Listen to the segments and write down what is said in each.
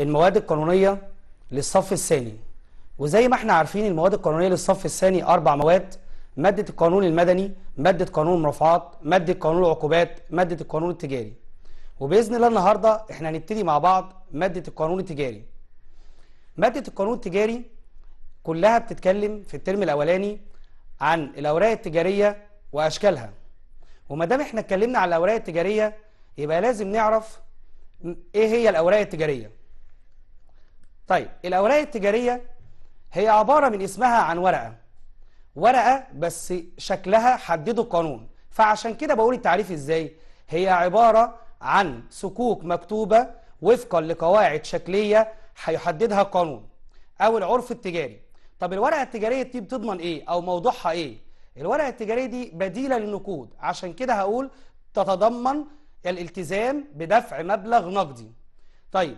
المواد القانونيه للصف الثاني وزي ما احنا عارفين المواد القانونيه للصف الثاني اربع مواد ماده القانون المدني ماده قانون المرافعات ماده قانون العقوبات ماده القانون التجاري وباذن الله النهارده احنا هنبتدي مع بعض ماده القانون التجاري ماده القانون التجاري كلها بتتكلم في الترم الاولاني عن الاوراق التجاريه واشكالها وما دام احنا اتكلمنا على الاوراق التجاريه يبقى لازم نعرف ايه هي الاوراق التجاريه طيب الأوراق التجارية هي عبارة من اسمها عن ورقة ورقة بس شكلها حدده القانون فعشان كده بقول التعريف إزاي هي عبارة عن صكوك مكتوبة وفقا لقواعد شكلية هيحددها القانون أو العرف التجاري طب الورقة التجارية دي بتضمن إيه أو موضوعها إيه الورقة التجارية دي بديلة للنقود عشان كده هقول تتضمن الالتزام بدفع مبلغ نقدي طيب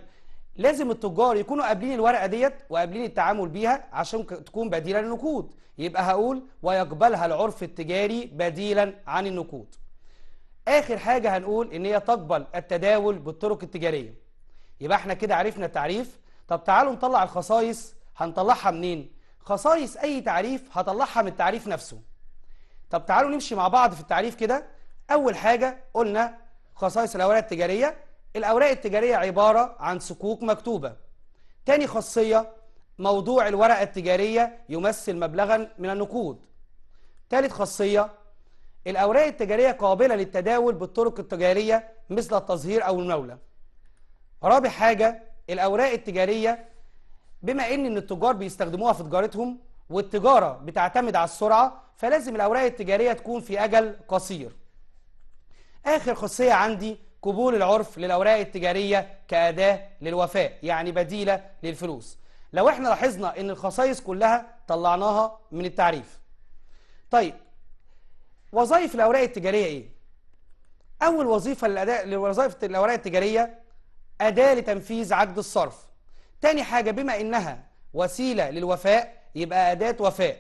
لازم التجار يكونوا قابلين الورقه ديت وقابلين التعامل بيها عشان تكون بديله للنقود يبقى هقول ويقبلها العرف التجاري بديلا عن النقود اخر حاجه هنقول ان هي تقبل التداول بالطرق التجاريه يبقى احنا كده عرفنا التعريف طب تعالوا نطلع الخصائص هنطلعها منين خصائص اي تعريف هطلعها من التعريف نفسه طب تعالوا نمشي مع بعض في التعريف كده اول حاجه قلنا خصائص الاوراق التجاريه الأوراق التجارية عبارة عن صكوك مكتوبة تاني خاصية موضوع الورقة التجارية يمثل مبلغا من النقود تالت خاصية الأوراق التجارية قابلة للتداول بالطرق التجارية مثل التظهير أو المولى رابع حاجة الأوراق التجارية بما إن, إن التجار بيستخدموها في تجارتهم والتجارة بتعتمد على السرعة فلازم الأوراق التجارية تكون في أجل قصير آخر خاصية عندي قبول العرف للأوراق التجارية كأداة للوفاء يعني بديلة للفلوس لو احنا لاحظنا ان الخصائص كلها طلعناها من التعريف طيب وظائف الأوراق التجارية ايه أول وظيفة للأداء لوظائف الأوراق التجارية أداة لتنفيذ عقد الصرف تاني حاجة بما إنها وسيلة للوفاء يبقى أداة وفاء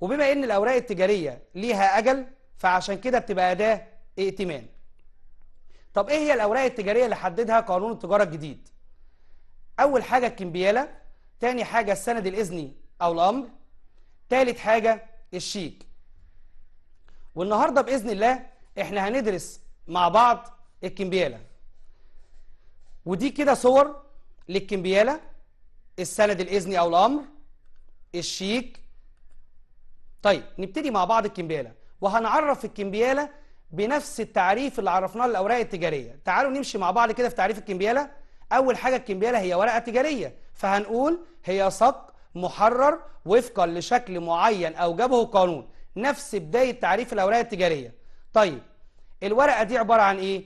وبما إن الأوراق التجارية ليها أجل فعشان كده بتبقى أداة ائتمان طب ايه هي الاوراق التجاريه اللي حددها قانون التجاره الجديد اول حاجه الكمبياله تاني حاجه السند الاذني او الامر تالت حاجه الشيك والنهارده باذن الله احنا هندرس مع بعض الكمبياله ودي كده صور للكمبياله السند الاذني او الامر الشيك طيب نبتدي مع بعض الكمبياله وهنعرف الكمبياله بنفس التعريف اللي عرفناه للاوراق التجاريه تعالوا نمشي مع بعض كده في تعريف الكمبياله اول حاجه الكمبياله هي ورقه تجاريه فهنقول هي صك محرر وفقا لشكل معين اوجبه قانون نفس بدايه تعريف الاوراق التجاريه طيب الورقه دي عباره عن ايه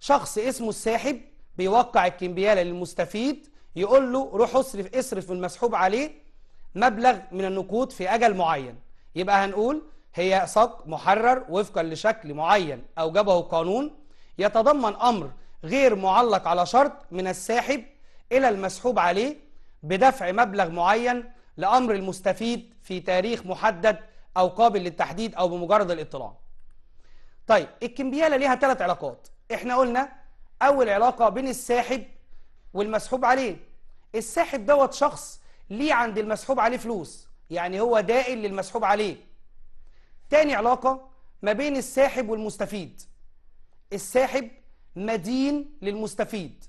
شخص اسمه الساحب بيوقع الكمبياله للمستفيد يقول له روح اصرف اصرف المسحوب عليه مبلغ من النقود في اجل معين يبقى هنقول هي صك محرر وفقا لشكل معين أوجبه قانون يتضمن أمر غير معلق على شرط من الساحب إلى المسحوب عليه بدفع مبلغ معين لأمر المستفيد في تاريخ محدد أو قابل للتحديد أو بمجرد الاطلاع طيب الكمبيالة ليها ثلاث علاقات احنا قلنا أول علاقة بين الساحب والمسحوب عليه الساحب دوت شخص ليه عند المسحوب عليه فلوس يعني هو دائن للمسحوب عليه تاني علاقة ما بين الساحب والمستفيد الساحب مدين للمستفيد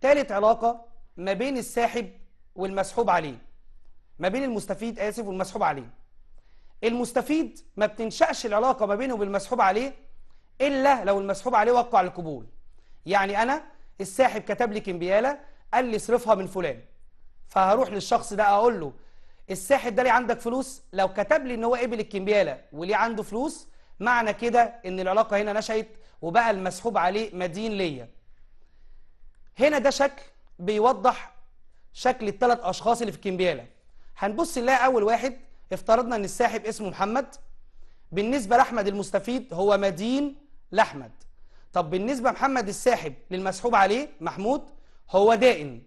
تالت علاقة ما بين الساحب والمسحوب عليه ما بين المستفيد آسف والمسحوب عليه المستفيد ما بتنشأش العلاقة ما بينه بالمسحوب عليه إلا لو المسحوب عليه وقع القبول يعني أنا الساحب كتب لي كمبيالة قال لي اصرفها من فلان فهروح للشخص ده أقول له الساحب ده ليه عندك فلوس لو كتب لي ان هو قبل الكمبياله وليه عنده فلوس معنى كده ان العلاقه هنا نشأت وبقى المسحوب عليه مدين ليا هنا ده شكل بيوضح شكل الثلاث اشخاص اللي في الكمبياله هنبص نلاقي اول واحد افترضنا ان الساحب اسمه محمد بالنسبه لاحمد المستفيد هو مدين لاحمد طب بالنسبه محمد الساحب للمسحوب عليه محمود هو دائن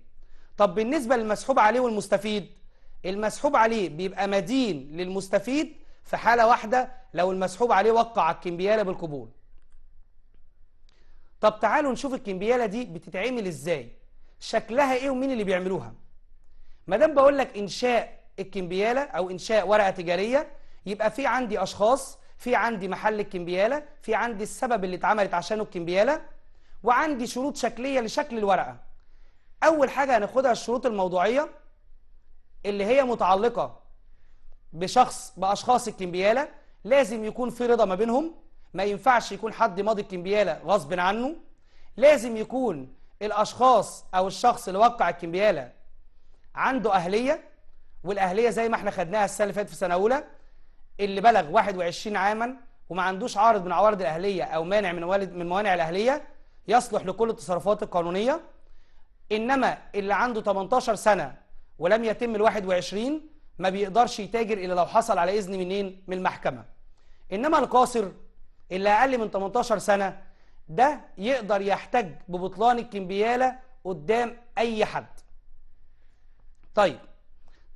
طب بالنسبه للمسحوب عليه والمستفيد المسحوب عليه بيبقى مدين للمستفيد في حالة واحدة لو المسحوب عليه وقع الكمبيالة بالقبول طب تعالوا نشوف الكمبيالة دي بتتعمل ازاي شكلها ايه ومين اللي بيعملوها ما دام بقول لك انشاء الكمبيالة او انشاء ورقة تجارية يبقى في عندي اشخاص في عندي محل الكمبيالة في عندي السبب اللي اتعملت عشانه الكمبيالة وعندي شروط شكلية لشكل الورقة اول حاجة هناخدها الشروط الموضوعية اللي هي متعلقة بشخص بأشخاص الكمبيالة لازم يكون في رضا ما بينهم ما ينفعش يكون حد ماضي الكمبيالة غصب عنه لازم يكون الأشخاص أو الشخص اللي وقع الكمبيالة عنده أهلية والأهلية زي ما احنا خدناها السنة اللي فاتت في سنة أولى اللي بلغ 21 عاما وما عندوش عارض من عوارض الأهلية أو مانع من والد من موانع الأهلية يصلح لكل التصرفات القانونية إنما اللي عنده 18 سنة ولم يتم ال 21 ما بيقدرش يتاجر الا لو حصل على اذن منين من المحكمه انما القاصر اللي اقل من 18 سنه ده يقدر يحتج ببطلان الكمبياله قدام اي حد طيب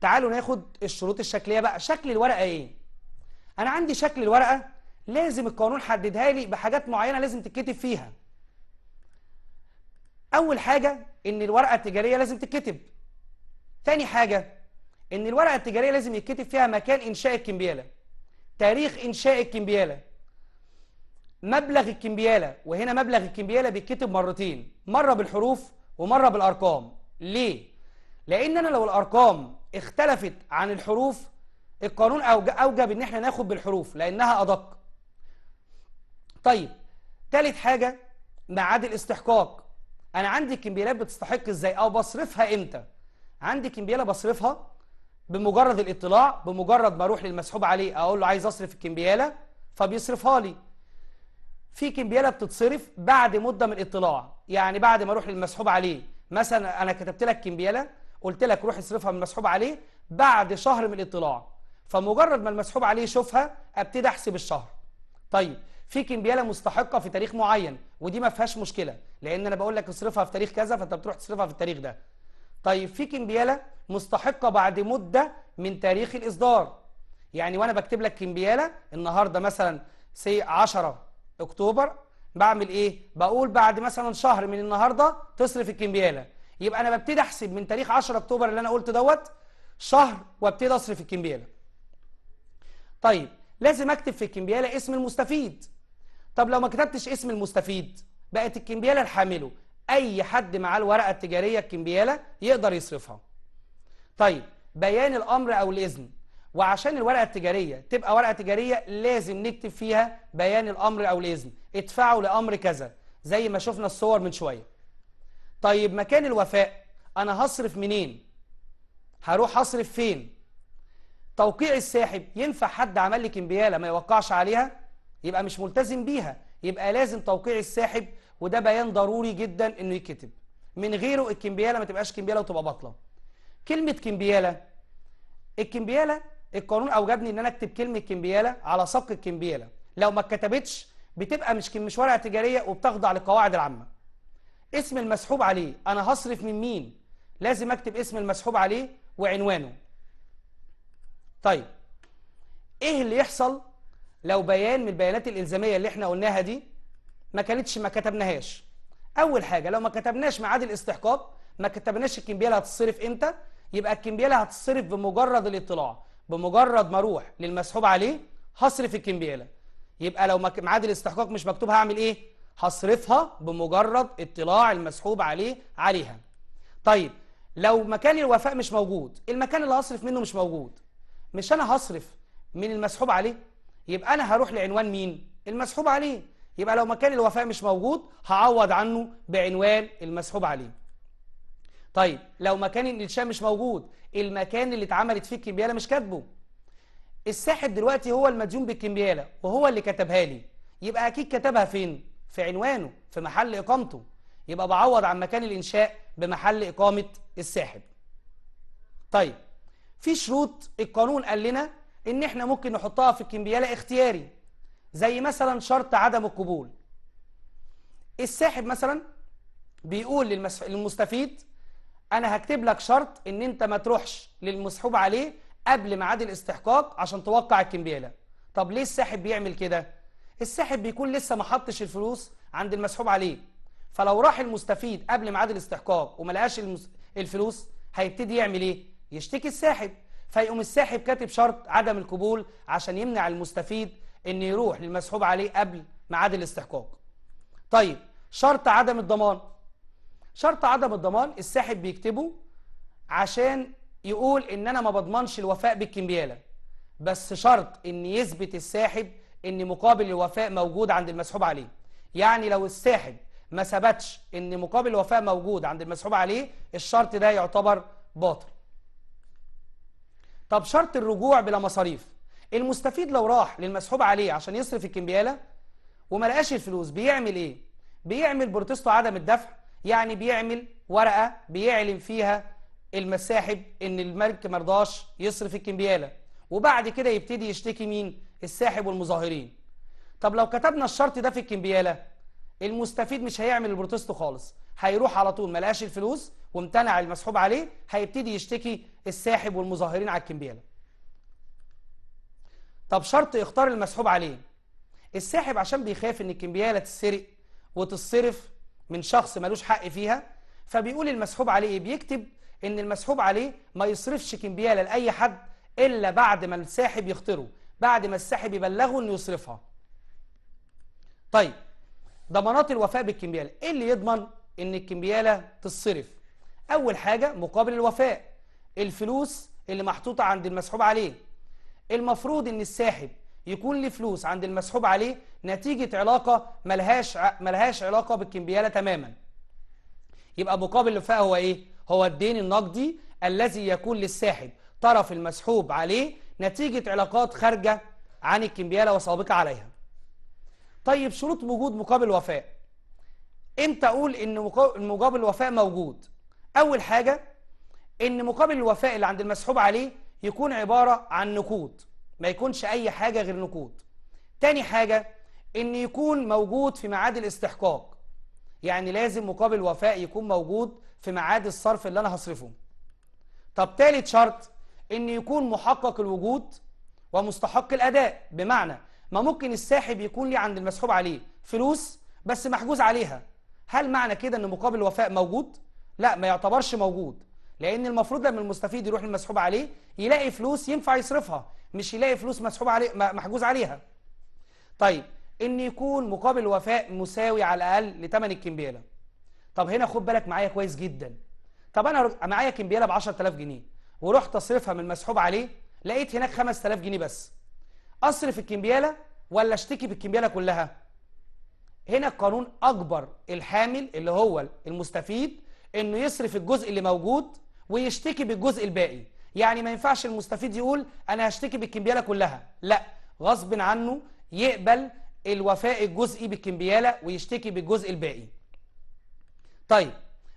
تعالوا ناخد الشروط الشكليه بقى شكل الورقه ايه انا عندي شكل الورقه لازم القانون حددها لي بحاجات معينه لازم تتكتب فيها اول حاجه ان الورقه التجاريه لازم تتكتب تاني حاجة ان الورقة التجارية لازم يتكتب فيها مكان انشاء الكمبيالة تاريخ انشاء الكمبيالة مبلغ الكمبيالة وهنا مبلغ الكمبيالة بيتكتب مرتين مرة بالحروف ومرة بالارقام ليه؟ لان انا لو الارقام اختلفت عن الحروف القانون اوجب ان احنا ناخد بالحروف لانها ادق طيب تالت حاجة معاد الاستحقاق انا عندي الكمبيالات بتستحق ازاي او بصرفها امتى عندي كمبياله بصرفها بمجرد الاطلاع بمجرد ما اروح للمسحوب عليه اقول له عايز اصرف الكمبياله فبيصرفها لي في كمبياله بتتصرف بعد مده من الاطلاع يعني بعد ما اروح للمسحوب عليه مثلا انا كتبت لك كمبياله قلت لك روح اصرفها من المسحوب عليه بعد شهر من الاطلاع فمجرد ما المسحوب عليه يشوفها ابتدي احسب الشهر طيب في كمبياله مستحقه في تاريخ معين ودي ما فيهاش مشكله لان انا بقول لك اصرفها في تاريخ كذا فانت بتروح تصرفها في التاريخ ده طيب في كمبيالة مستحقة بعد مدة من تاريخ الإصدار يعني وأنا بكتب لك كمبيالة النهاردة مثلا سي 10 أكتوبر بعمل إيه؟ بقول بعد مثلا شهر من النهاردة تصرف الكمبيالة يبقى أنا ببتدي أحسب من تاريخ 10 أكتوبر اللي أنا قلت دوت شهر وابتدي أصرف الكمبيالة طيب لازم أكتب في الكمبيالة اسم المستفيد طب لو ما كتبتش اسم المستفيد بقت الكمبيالة الحامله أي حد معاه الورقة التجارية الكمبيالة يقدر يصرفها طيب بيان الأمر أو الإذن وعشان الورقة التجارية تبقى ورقة تجارية لازم نكتب فيها بيان الأمر أو الإذن ادفعوا لأمر كذا زي ما شفنا الصور من شوية طيب مكان الوفاء أنا هصرف منين هروح أصرف فين توقيع الساحب ينفع حد عمل لي كمبيالة ما يوقعش عليها يبقى مش ملتزم بيها يبقى لازم توقيع الساحب وده بيان ضروري جدا انه يتكتب من غيره الكمبياله ما تبقاش كمبياله وتبقى باطله كلمه كمبياله الكمبياله القانون اوجبني ان انا اكتب كلمه كمبياله على ساق الكمبياله لو ما اتكتبتش بتبقى مش مش ورقه تجاريه وبتخضع للقواعد العامه اسم المسحوب عليه انا هصرف من مين لازم اكتب اسم المسحوب عليه وعنوانه طيب ايه اللي يحصل لو بيان من البيانات الالزاميه اللي احنا قلناها دي ما كانتش ما كتبناهاش اول حاجه لو ما كتبناش ميعاد الاستحقاق ما كتبناش الكمبياله هتتصرف امتى يبقى الكمبياله هتتصرف بمجرد الاطلاع بمجرد ما اروح للمسحوب عليه هصرف الكمبياله يبقى لو ميعاد الاستحقاق مش مكتوب هعمل ايه هصرفها بمجرد اطلاع المسحوب عليه عليها طيب لو مكان الوفاء مش موجود المكان اللي هصرف منه مش موجود مش انا هصرف من المسحوب عليه يبقى انا هروح لعنوان مين المسحوب عليه يبقى لو مكان الوفاء مش موجود هعوض عنه بعنوان المسحوب عليه طيب لو مكان الانشاء مش موجود المكان اللي اتعملت فيه الكمبياله مش كاتبه الساحب دلوقتي هو المديون بالكمبياله وهو اللي كتبها لي يبقى اكيد كتبها فين في عنوانه في محل اقامته يبقى بعوض عن مكان الانشاء بمحل اقامه الساحب طيب في شروط القانون قال لنا ان احنا ممكن نحطها في الكمبياله اختياري زي مثلا شرط عدم القبول الساحب مثلا بيقول للمستفيد انا هكتب لك شرط ان انت ما تروحش للمسحوب عليه قبل ميعاد الاستحقاق عشان توقع الكمبيله طب ليه الساحب بيعمل كده الساحب بيكون لسه ما حطش الفلوس عند المسحوب عليه فلو راح المستفيد قبل ميعاد الاستحقاق وما لقاش المس... الفلوس هيبتدي يعمل ايه يشتكي الساحب فيقوم الساحب كاتب شرط عدم القبول عشان يمنع المستفيد ان يروح للمسحوب عليه قبل ميعاد الاستحقاق طيب شرط عدم الضمان شرط عدم الضمان الساحب بيكتبه عشان يقول ان انا ما بضمنش الوفاء بالكمبياله بس شرط ان يثبت الساحب ان مقابل الوفاء موجود عند المسحوب عليه يعني لو الساحب ما ثبتش ان مقابل الوفاء موجود عند المسحوب عليه الشرط ده يعتبر باطل طب شرط الرجوع بلا مصاريف المستفيد لو راح للمسحوب عليه عشان يصرف الكمبياله وما لقاش الفلوس بيعمل ايه بيعمل بروتستو عدم الدفع يعني بيعمل ورقه بيعلن فيها المساحب ان الملك مرضاش يصرف الكمبياله وبعد كده يبتدي يشتكي مين الساحب والمظاهرين طب لو كتبنا الشرط ده في الكمبياله المستفيد مش هيعمل البروتستو خالص هيروح على طول ما لقاش الفلوس وامتنع المسحوب عليه هيبتدي يشتكي الساحب والمظاهرين على الكمبياله طب شرط اختار المسحوب عليه الساحب عشان بيخاف ان الكمبياله تتسرق وتتصرف من شخص ملوش حق فيها فبيقول المسحوب عليه بيكتب ان المسحوب عليه ما يصرفش كمبياله لاي حد الا بعد ما الساحب يختاره بعد ما الساحب يبلغه انه يصرفها طيب ضمانات الوفاء بالكمبياله ايه اللي يضمن ان الكمبياله تتصرف اول حاجه مقابل الوفاء الفلوس اللي محطوطه عند المسحوب عليه المفروض ان الساحب يكون له فلوس عند المسحوب عليه نتيجة علاقة ملهاش ملهاش علاقة بالكمبيالة تماما يبقى مقابل الوفاء هو ايه هو الدين النقدي الذي يكون للساحب طرف المسحوب عليه نتيجة علاقات خارجة عن الكمبيالة وسابقة عليها طيب شروط وجود مقابل وفاء امتى اقول ان مقابل الوفاء موجود اول حاجة ان مقابل الوفاء اللي عند المسحوب عليه يكون عبارة عن نقود ما يكونش أي حاجة غير نقود تاني حاجة إن يكون موجود في ميعاد الاستحقاق يعني لازم مقابل وفاء يكون موجود في ميعاد الصرف اللي أنا هصرفه طب تالت شرط إن يكون محقق الوجود ومستحق الأداء بمعنى ما ممكن الساحب يكون لي عند المسحوب عليه فلوس بس محجوز عليها هل معنى كده إن مقابل وفاء موجود؟ لا ما يعتبرش موجود لان المفروض لما المستفيد يروح المسحوب عليه يلاقي فلوس ينفع يصرفها مش يلاقي فلوس مسحوب عليه محجوز عليها طيب ان يكون مقابل وفاء مساوي على الاقل لثمن الكمبياله طب هنا خد بالك معايا كويس جدا طب انا معايا كمبياله ب 10000 جنيه ورحت اصرفها من المسحوب عليه لقيت هناك 5000 جنيه بس اصرف الكمبياله ولا اشتكي بالكمبياله كلها هنا القانون اجبر الحامل اللي هو المستفيد انه يصرف الجزء اللي موجود ويشتكي بالجزء الباقي يعني ما ينفعش المستفيد يقول انا هشتكي بالكمبياله كلها لا غصب عنه يقبل الوفاء الجزئي بالكمبياله ويشتكي بالجزء الباقي طيب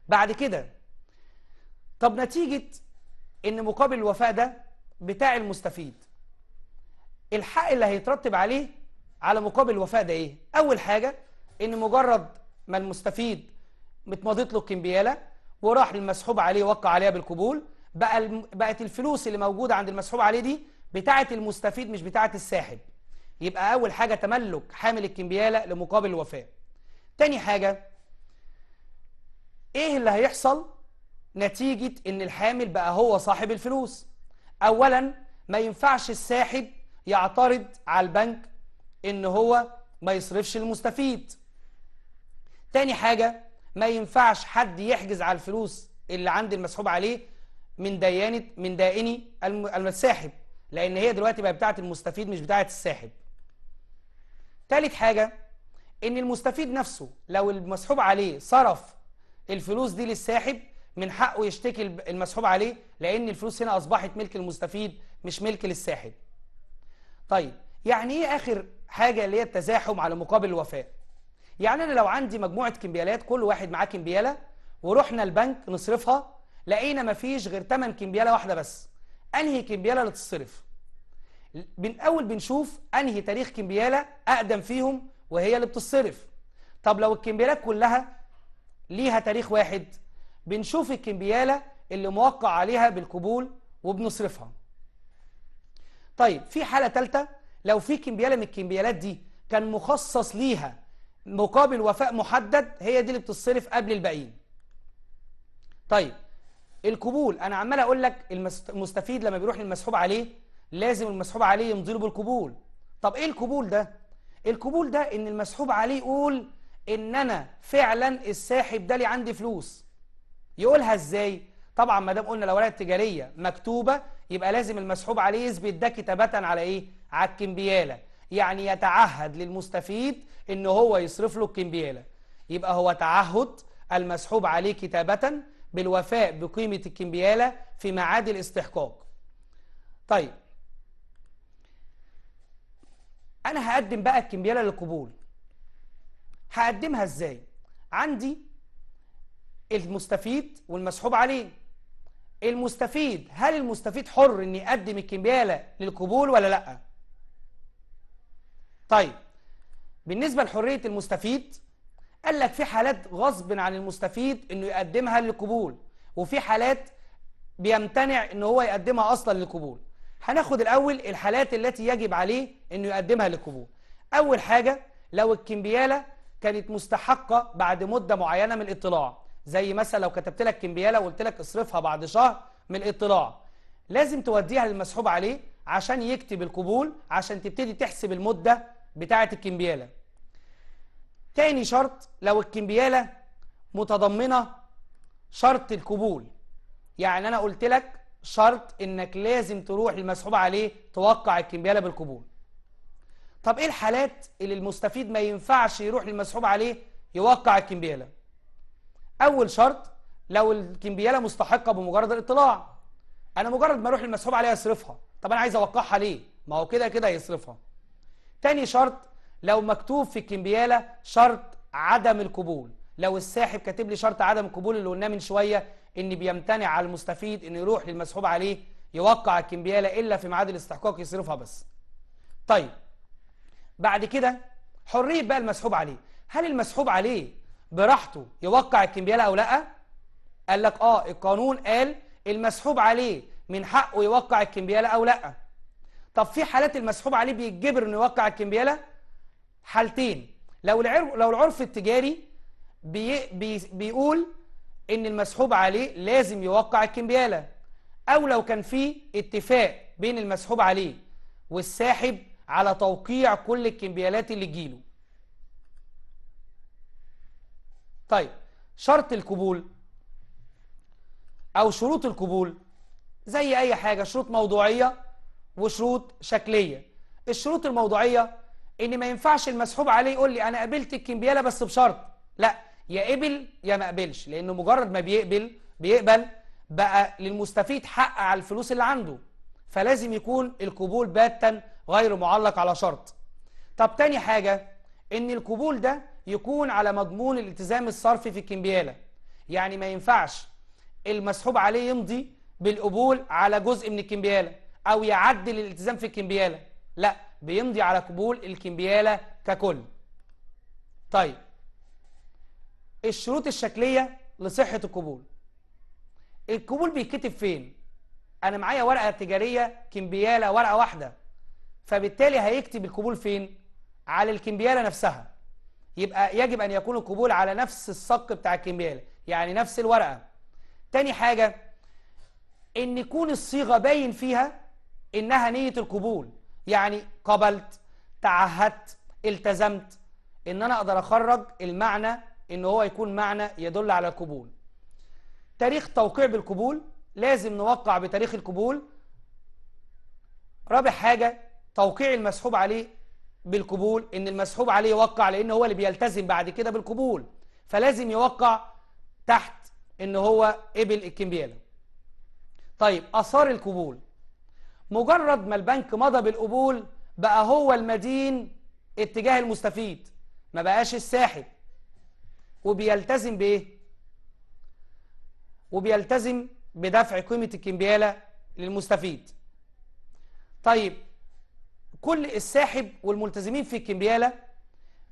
بعد كده طب نتيجه ان مقابل الوفاء ده بتاع المستفيد الحق اللي هيترتب عليه على مقابل الوفاء ده ايه اول حاجه ان مجرد ما المستفيد متمضيت له الكمبياله وراح المسحوب عليه وقع عليها بالقبول بقى بقت الفلوس اللي موجوده عند المسحوب عليه دي بتاعه المستفيد مش بتاعه الساحب يبقى اول حاجه تملك حامل الكمبياله لمقابل الوفاه تاني حاجه ايه اللي هيحصل نتيجه ان الحامل بقى هو صاحب الفلوس اولا ما ينفعش الساحب يعترض على البنك ان هو ما يصرفش المستفيد تاني حاجه ما ينفعش حد يحجز على الفلوس اللي عند المسحوب عليه من ديانة من دائني الساحب لأن هي دلوقتي بقى بتاعت المستفيد مش بتاعت الساحب تالت حاجة إن المستفيد نفسه لو المسحوب عليه صرف الفلوس دي للساحب من حقه يشتكي المسحوب عليه لأن الفلوس هنا أصبحت ملك المستفيد مش ملك للساحب طيب يعني إيه آخر حاجة اللي هي التزاحم على مقابل الوفاء يعني انا لو عندي مجموعه كمبيالات كل واحد معاه كمبياله ورحنا البنك نصرفها لقينا مفيش غير 8 كمبياله واحده بس انهي كمبياله اللي تتصرف من اول بنشوف انهي تاريخ كمبياله اقدم فيهم وهي اللي بتتصرف طب لو الكمبيالات كلها ليها تاريخ واحد بنشوف الكمبياله اللي موقع عليها بالقبول وبنصرفها طيب في حاله ثالثه لو في كمبياله من الكمبيالات دي كان مخصص ليها مقابل وفاء محدد هي دي اللي بتتصرف قبل الباقيين طيب القبول انا عمال اقول لك المستفيد لما بيروح للمسحوب عليه لازم المسحوب عليه يمضي له بالقبول طب ايه القبول ده القبول ده ان المسحوب عليه يقول ان انا فعلا الساحب ده لي عندي فلوس يقولها ازاي طبعا ما دام قلنا الاوراق التجاريه مكتوبه يبقى لازم المسحوب عليه يثبت ده كتابه على ايه على الكمبياله يعني يتعهد للمستفيد ان هو يصرف له الكمبياله يبقى هو تعهد المسحوب عليه كتابه بالوفاء بقيمه الكمبياله في معاد الاستحقاق طيب انا هقدم بقى الكمبياله للقبول هقدمها ازاي عندي المستفيد والمسحوب عليه المستفيد هل المستفيد حر ان يقدم الكمبياله للقبول ولا لا طيب بالنسبة لحرية المستفيد قال لك في حالات غصب عن المستفيد انه يقدمها للقبول وفي حالات بيمتنع ان هو يقدمها اصلا للقبول هناخد الاول الحالات التي يجب عليه انه يقدمها للقبول اول حاجة لو الكمبيالة كانت مستحقة بعد مدة معينة من الاطلاع زي مثلا لو كتبت لك كمبيالة وقلت لك اصرفها بعد شهر من الاطلاع لازم توديها للمسحوب عليه عشان يكتب القبول عشان تبتدي تحسب المدة بتاعة الكمبيالة تاني شرط لو الكمبيالة متضمنة شرط القبول يعني أنا قلت لك شرط إنك لازم تروح المسحوب عليه توقع الكمبيالة بالقبول طب إيه الحالات اللي المستفيد ما ينفعش يروح للمسحوب عليه يوقع الكمبيالة أول شرط لو الكمبيالة مستحقة بمجرد الاطلاع أنا مجرد ما أروح المسحوب عليها اصرفها طب أنا عايز أوقعها ليه ما هو كده كده هيصرفها تاني شرط لو مكتوب في الكمبيالة شرط عدم القبول لو الساحب كاتب لي شرط عدم القبول اللي قلناه من شوية ان بيمتنع على المستفيد ان يروح للمسحوب عليه يوقع الكمبيالة الا في ميعاد الاستحقاق يصرفها بس طيب بعد كده حرية بقى المسحوب عليه هل المسحوب عليه براحته يوقع الكمبيالة او لا قال لك اه القانون قال المسحوب عليه من حقه يوقع الكمبيالة او لا طب في حالات المسحوب عليه بيتجبر انه يوقع الكمبياله حالتين لو العرف لو العرف التجاري بي بي بيقول ان المسحوب عليه لازم يوقع الكمبياله او لو كان في اتفاق بين المسحوب عليه والساحب على توقيع كل الكمبيالات اللي تجيله طيب شرط القبول او شروط القبول زي اي حاجه شروط موضوعيه وشروط شكلية الشروط الموضوعية ان ما ينفعش المسحوب عليه يقول لي انا قبلت الكمبياله بس بشرط لا يا قبل يا ما قبلش لانه مجرد ما بيقبل بيقبل بقى للمستفيد حق على الفلوس اللي عنده فلازم يكون القبول باتا غير معلق على شرط طب تاني حاجة ان القبول ده يكون على مضمون الالتزام الصرفي في الكمبياله يعني ما ينفعش المسحوب عليه يمضي بالقبول على جزء من الكمبياله أو يعدل الالتزام في الكمبيالة لا بيمضي على قبول الكمبيالة ككل طيب الشروط الشكلية لصحة القبول القبول بيتكتب فين أنا معايا ورقة تجارية كمبيالة ورقة واحدة فبالتالي هيكتب القبول فين على الكمبيالة نفسها يبقى يجب أن يكون القبول على نفس الصك بتاع الكمبيالة يعني نفس الورقة تاني حاجة ان يكون الصيغه باين فيها إنها نية القبول يعني قبلت تعهدت التزمت إن أنا أقدر أخرج المعنى إن هو يكون معنى يدل على القبول تاريخ توقيع بالقبول لازم نوقع بتاريخ القبول رابع حاجة توقيع المسحوب عليه بالقبول إن المسحوب عليه يوقع لأن هو اللي بيلتزم بعد كده بالقبول فلازم يوقع تحت إن هو قبل الكمبيالة طيب أثار القبول مجرد ما البنك مضى بالقبول بقى هو المدين اتجاه المستفيد ما بقاش الساحب وبيلتزم بايه وبيلتزم بدفع قيمة الكمبيالة للمستفيد طيب كل الساحب والملتزمين في الكمبيالة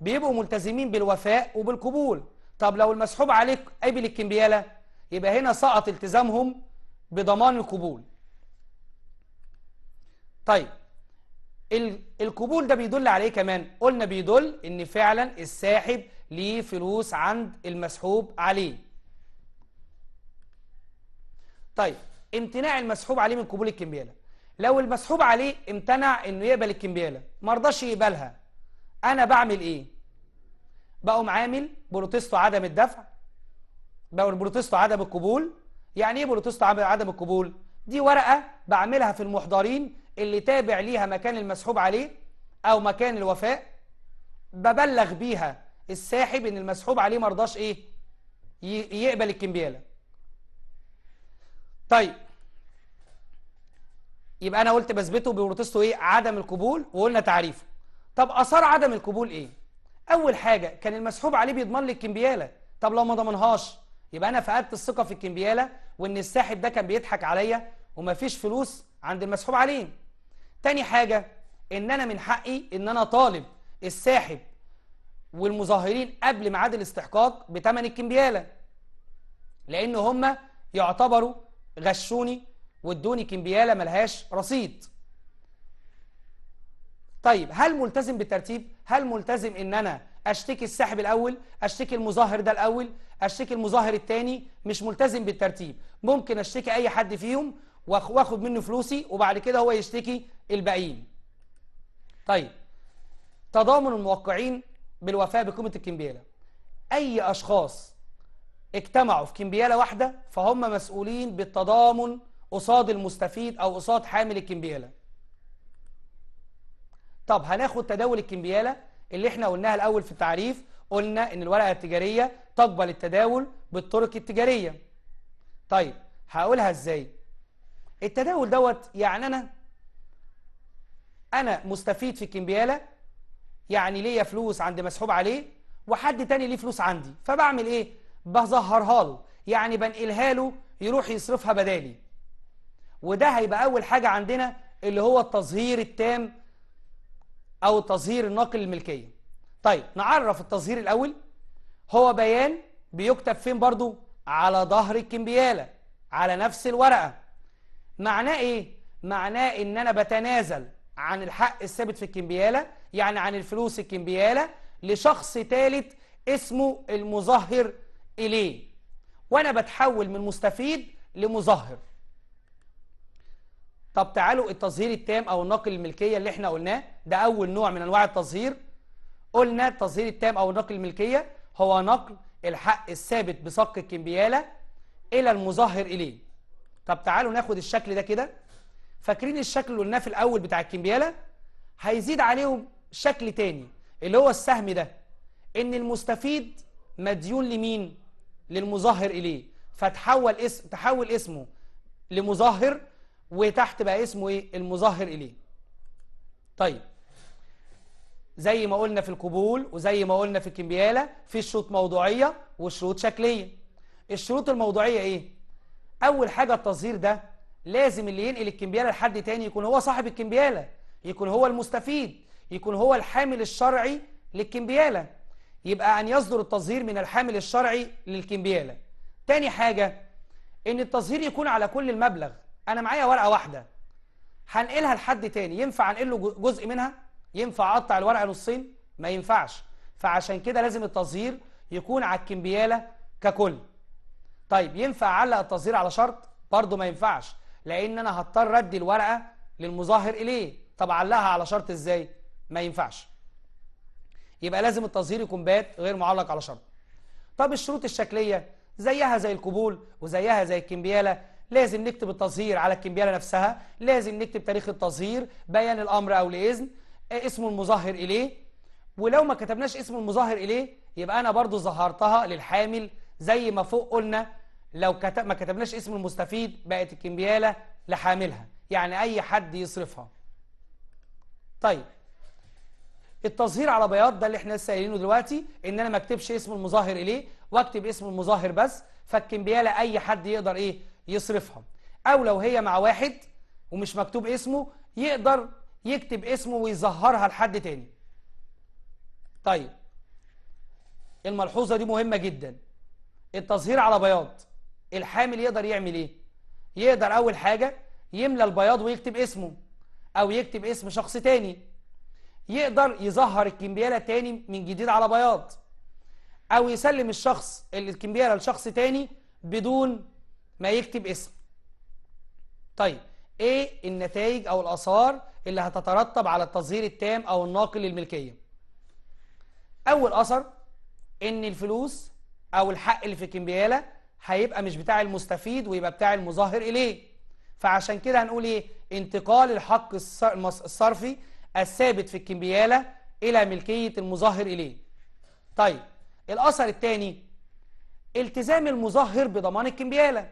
بيبقوا ملتزمين بالوفاء وبالقبول طب لو المسحوب عليك قبل الكمبيالة يبقى هنا سقط التزامهم بضمان القبول طيب القبول ده بيدل عليه كمان قلنا بيدل ان فعلا الساحب ليه فلوس عند المسحوب عليه طيب امتناع المسحوب عليه من قبول الكمبياله لو المسحوب عليه امتنع انه يقبل الكمبياله ما رضاش يقبلها انا بعمل ايه بقوم عامل بروتستو عدم الدفع بقوا بروتستو عدم القبول يعني ايه بروتستو عدم القبول دي ورقه بعملها في المحضرين اللي تابع ليها مكان المسحوب عليه أو مكان الوفاء ببلغ بيها الساحب إن المسحوب عليه مرضاش إيه يقبل الكمبيالة طيب يبقى أنا قلت بثبته ببروتسته إيه عدم القبول وقلنا تعريفه طب أثار عدم القبول إيه أول حاجة كان المسحوب عليه بيضمن لي الكمبيالة طب لو ما ضمنهاش يبقى أنا فقدت الثقة في الكمبيالة وإن الساحب ده كان بيضحك عليا ومفيش فلوس عند المسحوب عليه تاني حاجة ان انا من حقي ان انا طالب الساحب والمظاهرين قبل ميعاد الاستحقاق بتمن الكمبياله لان هما يعتبروا غشوني وادوني كمبياله ملهاش رصيد طيب هل ملتزم بالترتيب هل ملتزم ان انا اشتكي الساحب الاول اشتكي المظاهر ده الاول اشتكي المظاهر التاني مش ملتزم بالترتيب ممكن اشتكي اي حد فيهم واخد منه فلوسي وبعد كده هو يشتكي الباقيين طيب تضامن الموقعين بالوفاء بقيمة الكمبيالة أي أشخاص اجتمعوا في كمبيالة واحدة فهم مسؤولين بالتضامن قصاد المستفيد أو قصاد حامل الكمبيالة طب هناخد تداول الكمبيالة اللي احنا قلناها الأول في التعريف قلنا إن الورقة التجارية تقبل التداول بالطرق التجارية طيب هقولها إزاي التداول دوت يعني أنا أنا مستفيد في الكمبيالة يعني ليا فلوس عند مسحوب عليه وحد تاني ليه فلوس عندي فبعمل إيه؟ بظهرها له يعني بنقلها له يروح يصرفها بدالي وده هيبقى أول حاجة عندنا اللي هو التظهير التام أو تظهير الناقل الملكية طيب نعرف التظهير الأول هو بيان بيكتب فين برضو على ظهر الكمبيالة على نفس الورقة معناه إيه؟ معناه إن أنا بتنازل عن الحق الثابت في الكمبيالة يعني عن الفلوس الكمبيالة لشخص ثالث اسمه المظهر إليه وأنا بتحول من مستفيد لمظهر طب تعالوا التظهير التام أو النقل الملكية اللي احنا قلناه ده أول نوع من أنواع التظهير قلنا التظهير التام أو النقل الملكية هو نقل الحق الثابت بصك الكمبيالة إلى المظهر إليه طب تعالوا ناخد الشكل ده كده فاكرين الشكل اللي قلناه في الاول بتاع الكمبياله هيزيد عليهم شكل تاني اللي هو السهم ده ان المستفيد مديون لمين للمظاهر اليه فتحول اسم تحول اسمه لمظاهر وتحت بقى اسمه ايه المظاهر اليه طيب زي ما قلنا في القبول وزي ما قلنا في الكمبياله في شروط موضوعيه وشروط شكليه الشروط الموضوعيه ايه اول حاجه التظهير ده لازم اللي ينقل الكمبياله لحد تاني يكون هو صاحب الكمبياله يكون هو المستفيد يكون هو الحامل الشرعي للكمبياله يبقى ان يصدر التظهير من الحامل الشرعي للكمبياله تاني حاجه ان التظهير يكون على كل المبلغ انا معايا ورقه واحده هنقلها لحد تاني ينفع انقل له جزء منها ينفع اقطع الورقه نصين ما ينفعش فعشان كده لازم التظهير يكون على الكمبياله ككل طيب ينفع اعلق التظهير على شرط برضه ما ينفعش لان انا هضطر ادي الورقه للمظاهر اليه طب علقها على شرط ازاي ما ينفعش يبقى لازم التظهير يكون بات غير معلق على شرط طب الشروط الشكليه زيها زي القبول وزيها زي الكمبياله لازم نكتب التظهير على الكمبياله نفسها لازم نكتب تاريخ التظهير بيان الامر او الاذن اسم المظاهر اليه ولو ما كتبناش اسم المظاهر اليه يبقى انا برضو ظهرتها للحامل زي ما فوق قلنا لو كتب ما كتبناش اسم المستفيد بقت الكمبياله لحاملها يعني اي حد يصرفها طيب التظهير على بياض ده اللي احنا لسه قايلينه دلوقتي ان انا ما اكتبش اسم المظاهر اليه واكتب اسم المظاهر بس فالكمبياله اي حد يقدر ايه يصرفها او لو هي مع واحد ومش مكتوب اسمه يقدر يكتب اسمه ويظهرها لحد تاني طيب الملحوظه دي مهمه جدا التظهير على بياض الحامل يقدر يعمل ايه يقدر اول حاجة يملى البياض ويكتب اسمه او يكتب اسم شخص تاني يقدر يظهر الكمبيالة تاني من جديد على بياض او يسلم الشخص الكمبيالة لشخص تاني بدون ما يكتب اسم طيب ايه النتائج او الاثار اللي هتترتب على التظهير التام او الناقل للملكيه اول اثر ان الفلوس او الحق اللي في الكمبياله هيبقى مش بتاع المستفيد ويبقى بتاع المظاهر إليه فعشان كده هنقول إيه انتقال الحق الصرفي الثابت في الكمبيالة إلى ملكية المظاهر إليه طيب الأثر الثاني التزام المظاهر بضمان الكمبيالة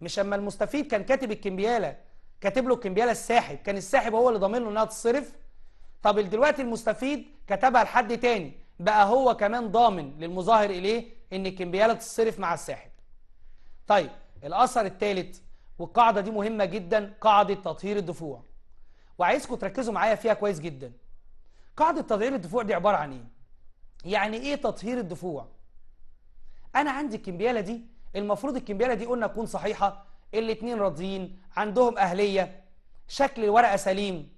مش أما المستفيد كان كاتب الكمبيالة كاتب له الكمبيالة الساحب كان الساحب هو اللي ضامن له إنها تتصرف طب دلوقتي المستفيد كتبها لحد تاني بقى هو كمان ضامن للمظاهر إليه إن الكمبيالة تتصرف مع الساحب طيب الأثر الثالث والقاعدة دي مهمة جدا قاعدة تطهير الدفوع وعايزكم تركزوا معايا فيها كويس جدا قاعدة تطهير الدفوع دي عبارة عن ايه؟ يعني ايه تطهير الدفوع؟ انا عندي الكمبياله دي المفروض الكمبياله دي قلنا تكون صحيحه الاتنين راضيين عندهم اهليه شكل الورقه سليم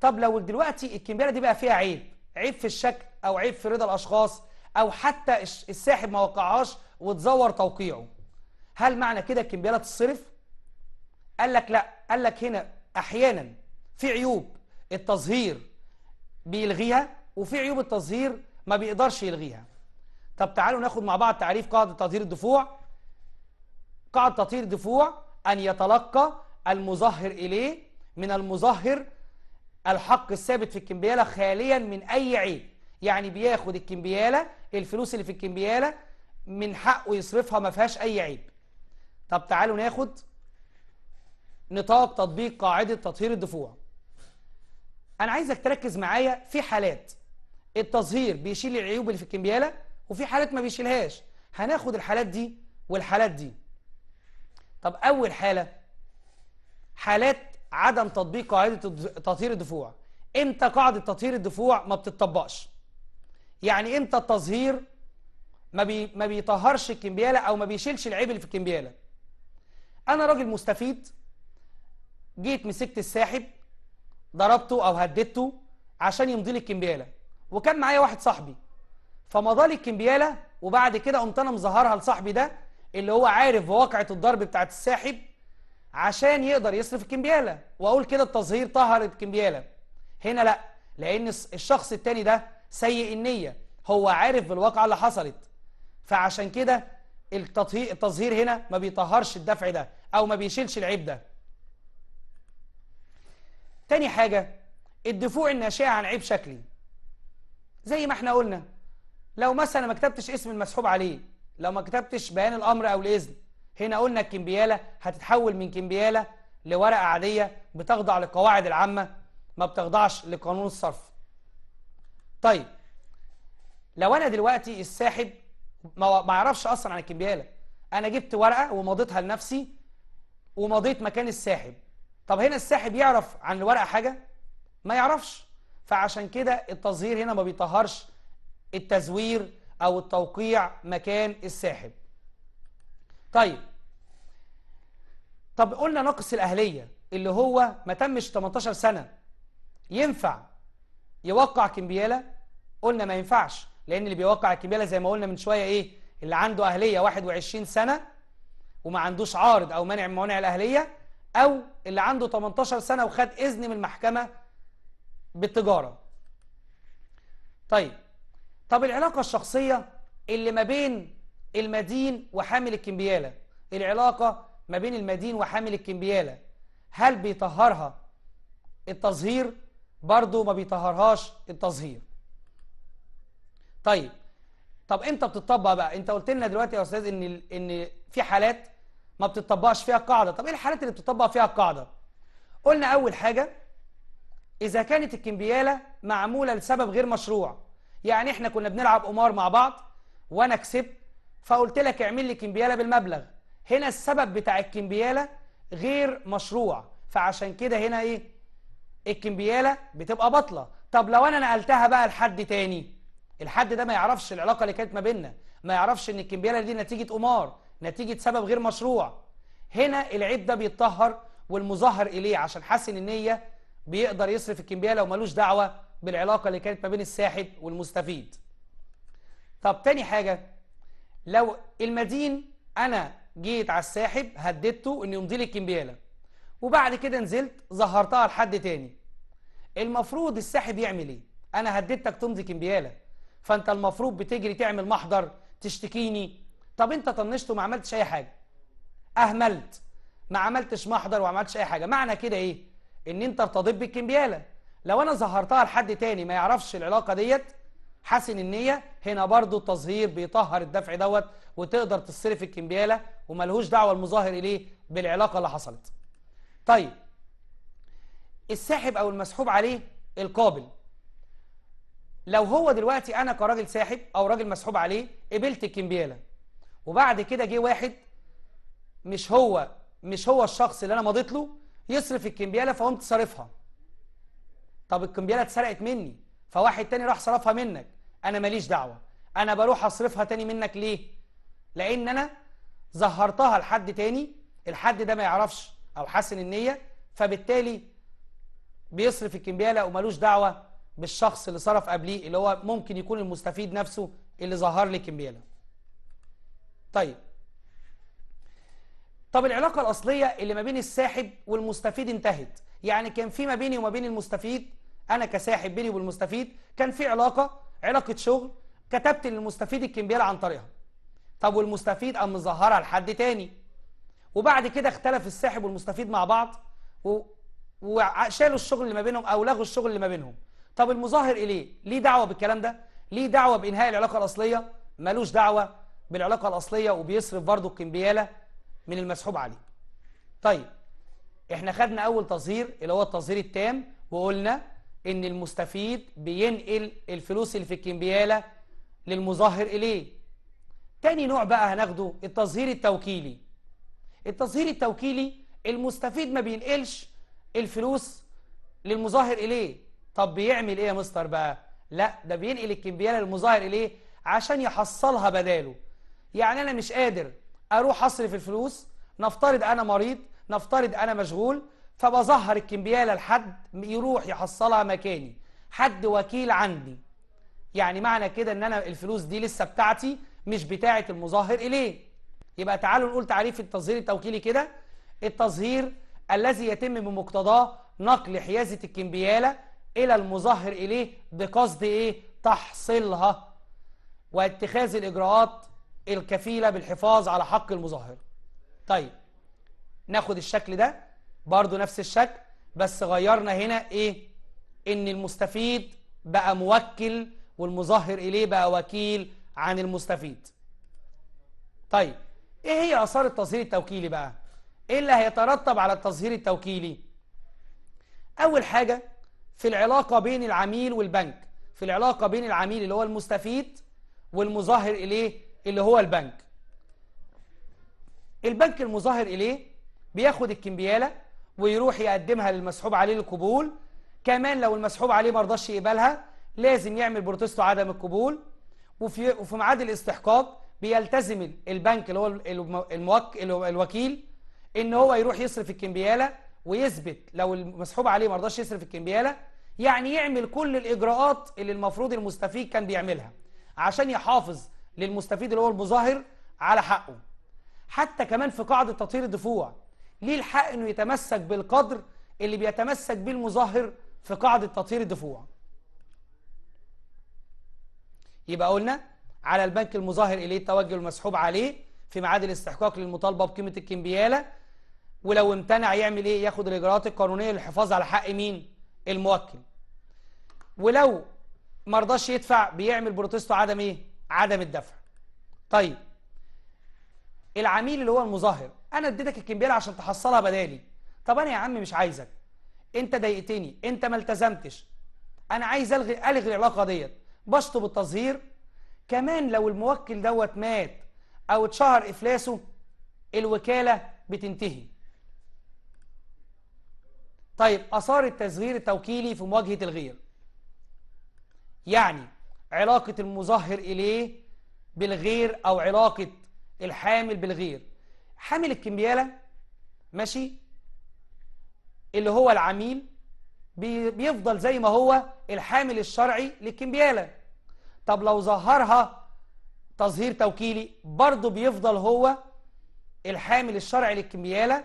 طب لو دلوقتي الكمبياله دي بقى فيها عيب عيب في الشكل او عيب في رضا الاشخاص او حتى الساحب ما وقعهاش وتزور توقيعه هل معنى كده الكمبيالة تتصرف؟ قال لك لا قال لك هنا أحيانا في عيوب التظهير بيلغيها وفي عيوب التظهير ما بيقدرش يلغيها طب تعالوا ناخد مع بعض تعريف قاعدة تطهير الدفوع قاعدة تطهير الدفوع أن يتلقى المظهر إليه من المظهر الحق الثابت في الكمبيالة خاليا من أي عيب يعني بياخد الكمبيالة الفلوس اللي في الكمبيالة من حقه يصرفها ما فيهاش أي عيب طب تعالوا ناخد نطاق تطبيق قاعدة تطهير الدفوع أنا عايزك تركز معايا في حالات التظهير بيشيل العيوب اللي في الكمبيالة وفي حالات ما بيشيلهاش هناخد الحالات دي والحالات دي طب أول حالة حالات عدم تطبيق قاعدة تطهير الدفوع امتى قاعدة تطهير الدفوع ما بتطبقش يعني امتى التظهير ما, بي ما بيطهرش الكمبيالة أو ما بيشيلش العيب اللي في الكمبيالة انا راجل مستفيد جيت مسكت الساحب ضربته او هددته عشان يمضي لي الكمبياله وكان معايا واحد صاحبي فمضى لي الكمبياله وبعد كده قمت انا مظهرها لصاحبي ده اللي هو عارف بواقعه الضرب بتاعت الساحب عشان يقدر يصرف الكمبياله واقول كده التظهير طهر الكمبياله هنا لا لان الشخص التاني ده سيء النيه هو عارف بالواقعه اللي حصلت فعشان كده التظهير هنا ما بيطهرش الدفع ده أو ما بيشيلش العيب ده تاني حاجة الدفوع النشاء عن عيب شكلي زي ما احنا قلنا لو مثلا ما كتبتش اسم المسحوب عليه لو ما كتبتش بيان الأمر أو الإذن هنا قلنا الكمبيالة هتتحول من كمبيالة لورقة عادية بتخضع للقواعد العامة ما بتخضعش لقانون الصرف طيب لو أنا دلوقتي الساحب ما اعرفش أصلا عن الكمبيالة أنا جبت ورقة ومضيتها لنفسي ومضيت مكان الساحب طب هنا الساحب يعرف عن الورقة حاجة ما يعرفش فعشان كده التظهير هنا ما بيطهرش التزوير او التوقيع مكان الساحب طيب طب قلنا ناقص الاهلية اللي هو ما تمش 18 سنة ينفع يوقع كمبيالة قلنا ما ينفعش لان اللي بيوقع كمبيالة زي ما قلنا من شوية ايه اللي عنده اهلية 21 سنة وما عندوش عارض او مانع من موانع الاهليه او اللي عنده 18 سنه وخد اذن من المحكمه بالتجاره طيب طب العلاقه الشخصيه اللي ما بين المدين وحامل الكمبياله العلاقه ما بين المدين وحامل الكمبياله هل بيطهرها التظهير برضه ما بيطهرهاش التظهير طيب طب امتى بتطبق بقى انت قلت لنا دلوقتي يا استاذ ان ان في حالات ما بتطبقش فيها القاعده طب ايه الحالات اللي بتطبق فيها القاعده قلنا اول حاجه اذا كانت الكمبياله معموله لسبب غير مشروع يعني احنا كنا بنلعب قمار مع بعض وانا كسبت فقلت لك اعمل لي كمبياله بالمبلغ هنا السبب بتاع الكمبياله غير مشروع فعشان كده هنا ايه الكمبياله بتبقى بطله طب لو انا نقلتها بقى لحد تاني الحد ده ما يعرفش العلاقه اللي كانت ما بيننا ما يعرفش ان الكمبياله دي نتيجه قمار نتيجه سبب غير مشروع هنا العيب ده بيتطهر والمظهر اليه عشان حسن النيه بيقدر يصرف الكمبياله وملوش دعوه بالعلاقه اللي كانت ما بين الساحب والمستفيد طب تاني حاجه لو المدين انا جيت على الساحب هددته انه يمضي لي الكمبياله وبعد كده نزلت ظهرتها لحد تاني المفروض الساحب يعمل ايه انا هددتك تمضي كمبياله فانت المفروض بتجري تعمل محضر تشتكيني طب انت طنشت وما عملتش اي حاجه اهملت ما عملتش محضر وما عملتش اي حاجه معنى كده ايه ان انت ارتضيت بالكمبياله لو انا ظهرتها لحد تاني ما يعرفش العلاقه ديت حسن النيه هنا برضو التظهير بيطهر الدفع دوت وتقدر تصرف الكمبياله وملهوش دعوه المظاهر اليه بالعلاقه اللي حصلت طيب الساحب او المسحوب عليه القابل لو هو دلوقتي انا كراجل ساحب او راجل مسحوب عليه قبلت الكمبياله وبعد كده جه واحد مش هو مش هو الشخص اللي انا مضيت له يصرف الكمبياله فقمت صارفها طب الكمبياله اتسرقت مني فواحد تاني راح صرفها منك انا ماليش دعوه انا بروح اصرفها تاني منك ليه لان انا ظهرتها لحد تاني الحد ده ما يعرفش او حسن النيه فبالتالي بيصرف الكمبياله ومالوش دعوه بالشخص اللي صرف قبليه اللي هو ممكن يكون المستفيد نفسه اللي ظهر لي امبيلا طيب طب العلاقة الأصلية اللي ما بين الساحب والمستفيد انتهت يعني كان في ما بيني وما بين المستفيد أنا كساحب بيني والمستفيد كان في علاقة علاقة شغل كتبت للمستفيد الكمبيالة عن طريقها طب والمستفيد قام مظهرها لحد تاني وبعد كده اختلف الساحب والمستفيد مع بعض و... وشالوا الشغل اللي ما بينهم أو لغوا الشغل اللي ما بينهم طب المظاهر إليه ليه دعوة بالكلام ده ليه دعوة بإنهاء العلاقة الأصلية ملوش دعوة بالعلاقة الأصلية وبيصرف برضه القنبيالة من المسحوب عليه طيب احنا خدنا أول تظهير اللي هو التظهير التام وقلنا إن المستفيد بينقل الفلوس اللي في القنبيالة للمظاهر إليه تاني نوع بقى هناخده التظهير التوكيلي التظهير التوكيلي المستفيد ما بينقلش الفلوس للمظاهر إليه طب بيعمل ايه يا مستر بقى لا ده بينقل الكمبياله للمظاهر اليه عشان يحصلها بداله يعني انا مش قادر اروح اصرف الفلوس نفترض انا مريض نفترض انا مشغول فبظهر الكمبياله لحد يروح يحصلها مكاني حد وكيل عندي يعني معنى كده ان انا الفلوس دي لسه بتاعتي مش بتاعه المظاهر اليه يبقى تعالوا نقول تعريف التظهير التوكيلي كده التظهير الذي يتم بمقتضاه نقل حيازه الكمبياله إلى المظاهر إليه بقصد إيه؟ تحصيلها واتخاذ الإجراءات الكفيلة بالحفاظ على حق المظاهر طيب ناخد الشكل ده برضو نفس الشكل بس غيرنا هنا إيه؟ إن المستفيد بقى موكل والمظاهر إليه بقى وكيل عن المستفيد طيب إيه هي أثار التظهير التوكيلي بقى؟ إيه اللي هيترتب على التظهير التوكيلي؟ أول حاجة في العلاقة بين العميل والبنك في العلاقة بين العميل اللي هو المستفيد والمظاهر إليه اللي هو البنك البنك المظاهر إليه بياخد الكمبيالة ويروح يقدمها للمسحوب عليه للقبول كمان لو المسحوب عليه مرضاش يقبلها لازم يعمل بروتست عدم القبول وفي وفي ميعاد الاستحقاق بيلتزم البنك اللي هو الموك... الوكيل ان هو يروح يصرف الكمبياله ويثبت لو المسحوب عليه مرضاش يصرف الكمبياله يعني يعمل كل الإجراءات اللي المفروض المستفيد كان بيعملها عشان يحافظ للمستفيد اللي هو المظاهر على حقه حتى كمان في قاعدة تطهير الدفوع ليه الحق أنه يتمسك بالقدر اللي بيتمسك به المظاهر في قاعدة تطهير الدفوع يبقى قلنا على البنك المظاهر إليه التوجه المسحوب عليه في ميعاد الاستحقاق للمطالبة بقيمة الكمبيالة ولو امتنع يعمل إيه ياخد الإجراءات القانونية للحفاظ على حق مين الموكل ولو ما رضاش يدفع بيعمل بروتسته عدم ايه عدم الدفع طيب العميل اللي هو المظاهر انا اديتك الكمبياله عشان تحصلها بدالي طب انا يا عم مش عايزك انت ضايقتني انت ما التزمتش انا عايز الغي الغي العلاقه ديت بشطب التظهير كمان لو الموكل دوت مات او اتشهر افلاسه الوكاله بتنتهي طيب اثار التصغير التوكيلي في مواجهه الغير يعني علاقة المظهر إليه بالغير أو علاقة الحامل بالغير حامل الكمبيالة ماشي اللي هو العميل بيفضل زي ما هو الحامل الشرعي للكمبيالة طب لو ظهرها تظهير توكيلي برضه بيفضل هو الحامل الشرعي للكمبيالة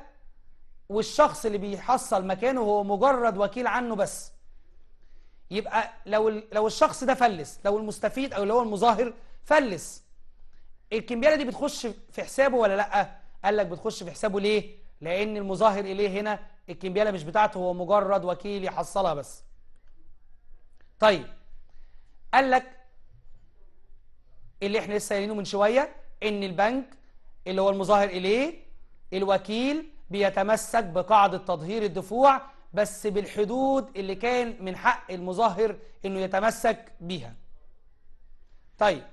والشخص اللي بيحصل مكانه هو مجرد وكيل عنه بس يبقى لو لو الشخص ده فلس لو المستفيد او اللي هو المظاهر فلس الكمبياله دي بتخش في حسابه ولا لا قال لك بتخش في حسابه ليه لان المظاهر اليه هنا الكمبياله مش بتاعته هو مجرد وكيل يحصلها بس طيب قال لك اللي احنا لسه قايلينه من شويه ان البنك اللي هو المظاهر اليه الوكيل بيتمسك بقاعده تطهير الدفوع بس بالحدود اللي كان من حق المظاهر انه يتمسك بيها طيب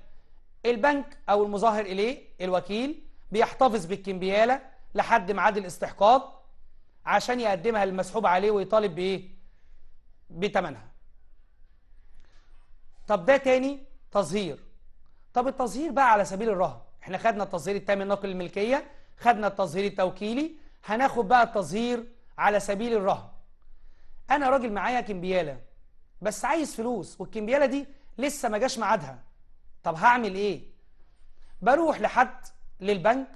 البنك او المظاهر اليه الوكيل بيحتفظ بالكمبياله لحد ميعاد الاستحقاق عشان يقدمها للمسحوب عليه ويطالب بايه بتمنها طب ده تاني تظهير طب التظهير بقى على سبيل الرهن احنا خدنا التظهير التام نقل الملكيه خدنا التظهير التوكيلي هناخد بقى التظهير على سبيل الرهن انا راجل معايا كمبياله بس عايز فلوس والكمبياله دي لسه ما جاش ميعادها طب هعمل ايه بروح لحد للبنك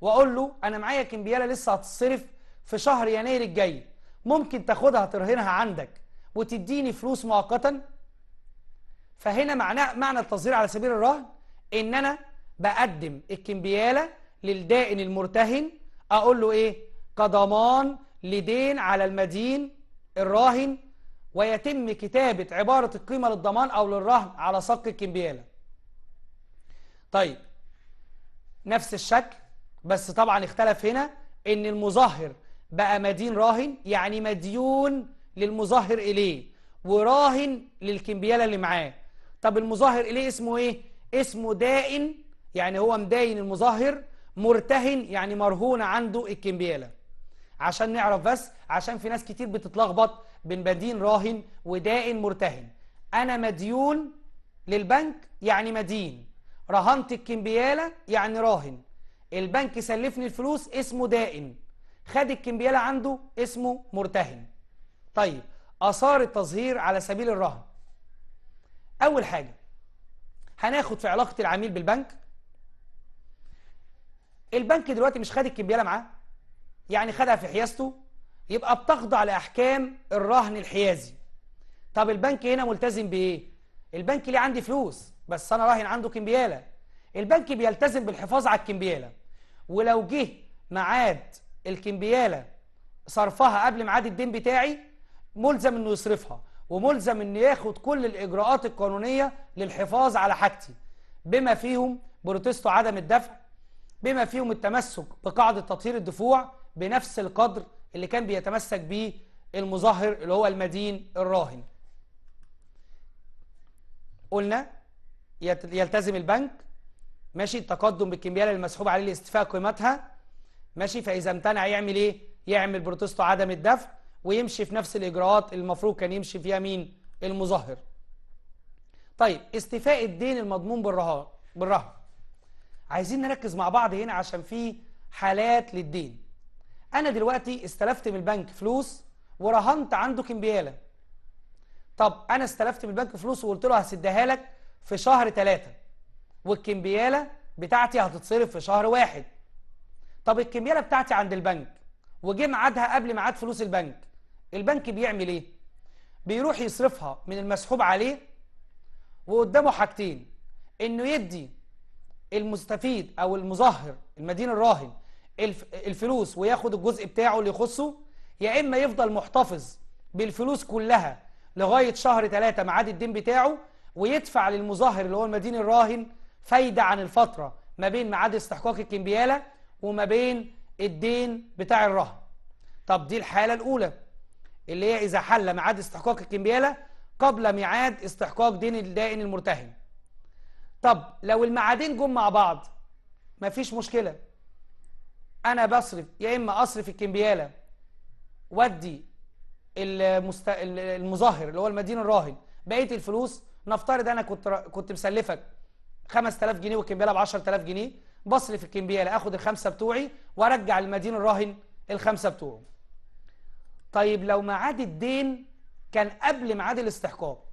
واقول له انا معايا كمبياله لسه هتصرف في شهر يناير الجاي ممكن تاخدها ترهنها عندك وتديني فلوس مؤقتا فهنا معنى معنى التصدير على سبيل الرهن ان انا بقدم الكمبياله للدائن المرتهن اقول له ايه كضمان لدين على المدين الراهن ويتم كتابة عبارة القيمة للضمان أو للرهن على صك الكمبيالة طيب نفس الشكل بس طبعا اختلف هنا ان المظاهر بقى مدين راهن يعني مديون للمظاهر إليه وراهن للكمبيالة اللي معاه طب المظاهر إليه اسمه إيه؟ اسمه دائن يعني هو مداين المظاهر مرتهن يعني مرهون عنده الكمبيالة عشان نعرف بس عشان في ناس كتير بتتلخبط بين بدين راهن ودائن مرتهن أنا مديون للبنك يعني مدين رهنت الكمبيالة يعني راهن البنك سلفني الفلوس اسمه دائن خد الكمبيالة عنده اسمه مرتهن طيب آثار التظهير على سبيل الرهن أول حاجة هناخد في علاقة العميل بالبنك البنك دلوقتي مش خد الكمبيالة معاه يعني خدها في حيازته يبقى بتخضع لأحكام الرهن الحيازي طب البنك هنا ملتزم بإيه؟ البنك ليه عندي فلوس بس أنا راهن عنده كمبيالة البنك بيلتزم بالحفاظ على الكمبيالة ولو جه معاد الكمبيالة صرفها قبل ميعاد الدين بتاعي ملزم انه يصرفها وملزم انه ياخد كل الاجراءات القانونيه للحفاظ على حاجتي بما فيهم بروتستو عدم الدفع بما فيهم التمسك بقاعده تطهير الدفوع بنفس القدر اللي كان بيتمسك به المظاهر اللي هو المدين الراهن قلنا يلتزم البنك ماشي التقدم بالكميال المسحوب عليه لاستيفاء قيمتها ماشي فاذا امتنع يعمل ايه يعمل بروتستو عدم الدفع ويمشي في نفس الاجراءات المفروض كان يمشي فيها مين المظاهر طيب استيفاء الدين المضمون بالرهان بالرهن عايزين نركز مع بعض هنا عشان في حالات للدين انا دلوقتي استلفت من البنك فلوس ورهنت عنده كمبياله طب انا استلفت من البنك فلوس وقلت له هسدها لك في شهر ثلاثة والكمبياله بتاعتي هتتصرف في شهر واحد طب الكمبياله بتاعتي عند البنك وجه ميعادها قبل ميعاد فلوس البنك البنك بيعمل ايه بيروح يصرفها من المسحوب عليه وقدامه حاجتين انه يدي المستفيد او المظهر المدين الراهن الفلوس وياخد الجزء بتاعه اللي يخصه يا إما يفضل محتفظ بالفلوس كلها لغاية شهر ثلاثة ميعاد الدين بتاعه ويدفع للمظاهر اللي هو المدين الراهن فايدة عن الفترة ما بين ميعاد استحقاق الكمبيالة وما بين الدين بتاع الرهن طب دي الحالة الأولى اللي هي إذا حل ميعاد استحقاق الكمبيالة قبل ميعاد استحقاق دين الدائن المرتهن طب لو الميعادين جم مع بعض مفيش مشكلة انا بصرف يا اما اصرف الكمبياله وادي المست... المظاهر اللي هو المدين الراهن بقيه الفلوس نفترض انا كنت كنت مسلفك 5000 جنيه والكمبياله ب 10000 جنيه بصرف الكمبياله اخد الخمسه بتوعي وارجع المدين الراهن الخمسه بتوعه. طيب لو ميعاد الدين كان قبل ميعاد الاستحقاق.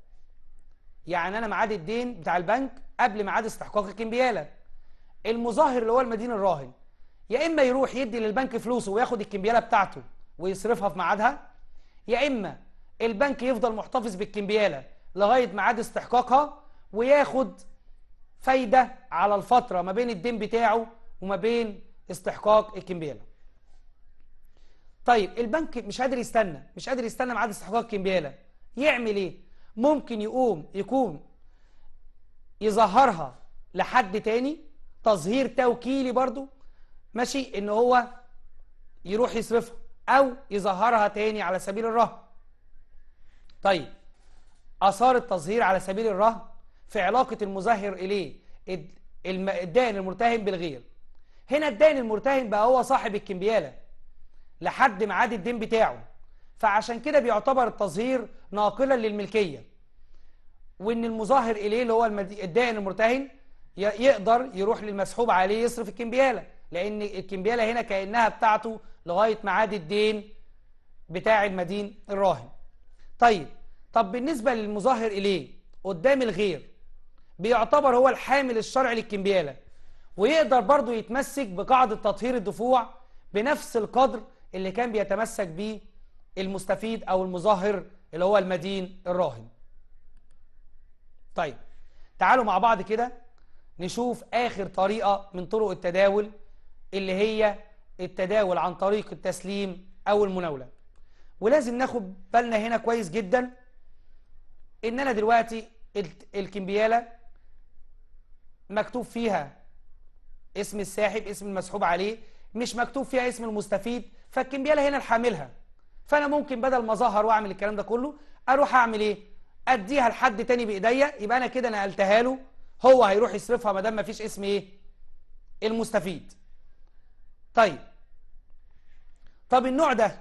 يعني انا ميعاد الدين بتاع البنك قبل ميعاد استحقاق الكمبياله. المظاهر اللي هو المدين الراهن يا اما يروح يدي للبنك فلوسه وياخد الكمبياله بتاعته ويصرفها في ميعادها يا اما البنك يفضل محتفظ بالكمبياله لغايه ميعاد استحقاقها وياخد فايده على الفتره ما بين الدين بتاعه وما بين استحقاق الكمبياله طيب البنك مش قادر يستنى مش قادر يستنى ميعاد استحقاق الكمبياله يعمل ايه ممكن يقوم يقوم يظهرها لحد تاني تظهير توكيلي برضو ماشي ان هو يروح يصرفها او يظهرها تاني على سبيل الرهن طيب اثار التظهير على سبيل الرهن في علاقه المظهر اليه الدائن المرتهن بالغير هنا الدائن المرتهن بقى هو صاحب الكمبياله لحد ميعاد الدين بتاعه فعشان كده بيعتبر التظهير ناقلا للملكيه وان المظاهر اليه اللي هو الدائن المرتهن يقدر يروح للمسحوب عليه يصرف الكمبياله لأن الكمبيالة هنا كأنها بتاعته لغاية معاد الدين بتاع المدين الراهن طيب طب بالنسبة للمظاهر إليه قدام الغير بيعتبر هو الحامل الشرعي للكمبيالة ويقدر برضه يتمسك بقاعدة تطهير الدفوع بنفس القدر اللي كان بيتمسك بيه المستفيد أو المظاهر اللي هو المدين الراهن طيب تعالوا مع بعض كده نشوف آخر طريقة من طرق التداول اللي هي التداول عن طريق التسليم أو المناولة ولازم ناخد بالنا هنا كويس جدا إن أنا دلوقتي الكمبيالة مكتوب فيها اسم الساحب اسم المسحوب عليه مش مكتوب فيها اسم المستفيد فالكمبيالة هنا الحاملها فأنا ممكن بدل ما أظهر وأعمل الكلام ده كله أروح أعمل إيه؟ أديها لحد تاني بإيديا يبقى أنا كده نقلتها له هو هيروح يصرفها ما دام فيش اسم إيه؟ المستفيد طيب طب النوع ده